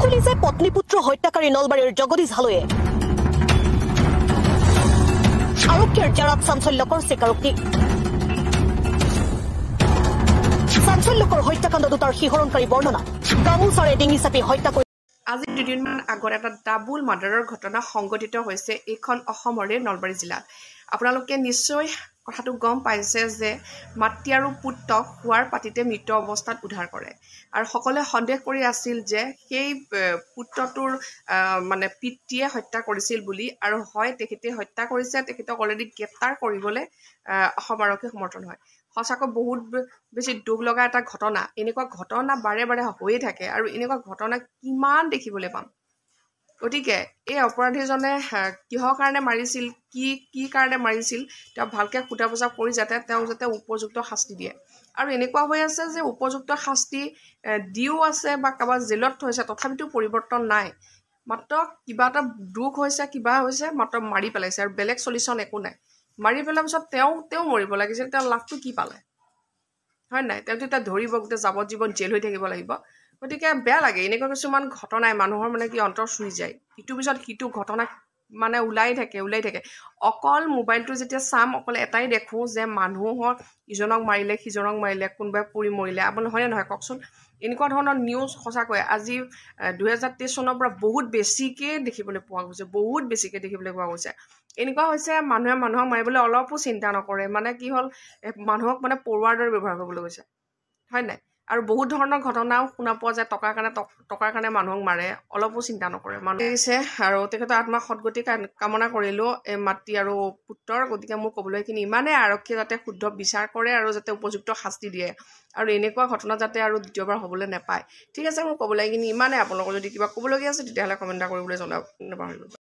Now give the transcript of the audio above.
খুলিছে পত্নী পুত্ৰ হত্যাকাৰী নলবাৰীৰ জগদীশ হালৈয়ে আৰক্ষীৰ জাৰাত চাঞ্চল্যকৰ স্বীকাৰোক্তিক চাঞ্চল্যকৰ হত্যাকাণ্ড দুটাৰ শিহৰণকাৰী বৰ্ণনা গামোচাৰে ডিঙি চাপি হত্যা কৰি আজি দুদিনমান আগত এটা ডাবুল মাৰ্ডাৰৰ ঘটনা সংঘটিত হৈছে এইখন অসমৰে নলবাৰী জিলাত আপোনালোকে নিশ্চয় কথাটো গম পাইছে যে মাতৃ আৰু পুত্ৰক শোৱাৰ পাতিতে মৃত অৱস্থাত উদ্ধাৰ কৰে আৰু সকলোৱে সন্দেহ কৰি আছিল যে সেই পুত্ৰটোৰ মানে পিতৃয়ে হত্যা কৰিছিল বুলি আৰু হয় তেখেতে হত্যা কৰিছে তেখেতক অলৰেডি গ্ৰেপ্তাৰ কৰিবলৈ অসম আৰক্ষী সমৰ্থন হয় সঁচাকৈ বহুত বেছি দুখ লগা এটা ঘটনা এনেকুৱা ঘটনা বাৰে বাৰে হৈয়ে থাকে আৰু এনেকুৱা ঘটনা কিমান দেখিবলৈ পাম গতিকে এই অপৰাধীজনে কিহৰ কাৰণে মাৰিছিল কি কি কাৰণে মাৰিছিল তেওঁ ভালকে সোধা পোছা কৰি যাতে তেওঁ যাতে উপযুক্ত শাস্তি দিয়ে আৰু এনেকুৱা হৈ আছে যে উপযুক্ত শাস্তি দিও আছে বা কাৰোবাৰ জেলত থৈছে তথাপিতো পৰিৱৰ্তন নাই মাত্ৰ কিবা এটা দুখ হৈছে কিবা হৈছে মাত্ৰ মাৰি পেলাইছে আৰু বেলেগ চলিউশ্যন একো নাই মাৰি পেলোৱাৰ পিছত তেওঁ তেওঁ মৰিব লাগিছিল তেওঁ লাভটো কি পালে হয় নাই তেওঁ তেতিয়া ধৰিব গোটেই যাৱজীৱন জেল হৈ থাকিব লাগিব গতিকে বেয়া লাগে এনেকুৱা কিছুমান ঘটনাই মানুহৰ মানে কি অন্তৰ চুই যায় ইটোৰ পিছত সিটো ঘটনা মানে ওলাই থাকে ওলাই থাকে অকল মোবাইলটো যেতিয়া চাম অকল এটাই দেখোঁ যে মানুহৰ ইজনক মাৰিলে সিজনক মাৰিলে কোনোবাই পৰি মৰিলে আপুনি হয়নে নহয় কওকচোন এনেকুৱা ধৰণৰ নিউজ সঁচাকৈ আজি দুহেজাৰ তেইছ চনৰ পৰা বহুত বেছিকৈ দেখিবলৈ পোৱা গৈছে বহুত বেছিকৈ দেখিবলৈ পোৱা গৈছে এনেকুৱা হৈছে মানুহে মানুহক মাৰিবলৈ অলপো চিন্তা নকৰে মানে কি হ'ল মানুহক মানে পৰুৱাৰ দৰে ব্যৱহাৰ কৰিবলৈ গৈছে হয় নাই আৰু বহুত ধৰণৰ ঘটনাও শুনা পোৱা যায় টকাৰ কাৰণে টকাৰ কাৰণে মানুহক মাৰে অলপো চিন্তা নকৰে মানুহে আৰু তেখেতৰ আত্মা সদগতি কামনা কৰিলোঁ এই মাতৃ আৰু পুত্ৰৰ গতিকে মোৰ ক'বলৈ এইখিনি ইমানেই আৰক্ষীয়ে যাতে শুদ্ধ বিচাৰ কৰে আৰু যাতে উপযুক্ত শাস্তি দিয়ে আৰু এনেকুৱা ঘটনা যাতে আৰু দ্বিতীয়বাৰ হ'বলৈ নাপায় ঠিক আছে মোৰ ক'বলৈ এইখিনি ইমানেই আপোনালোকৰ যদি কিবা ক'বলগীয়া আছে তেতিয়াহ'লে কমেণ্ট এটা কৰিবলৈ জনাব নাপাহৰিব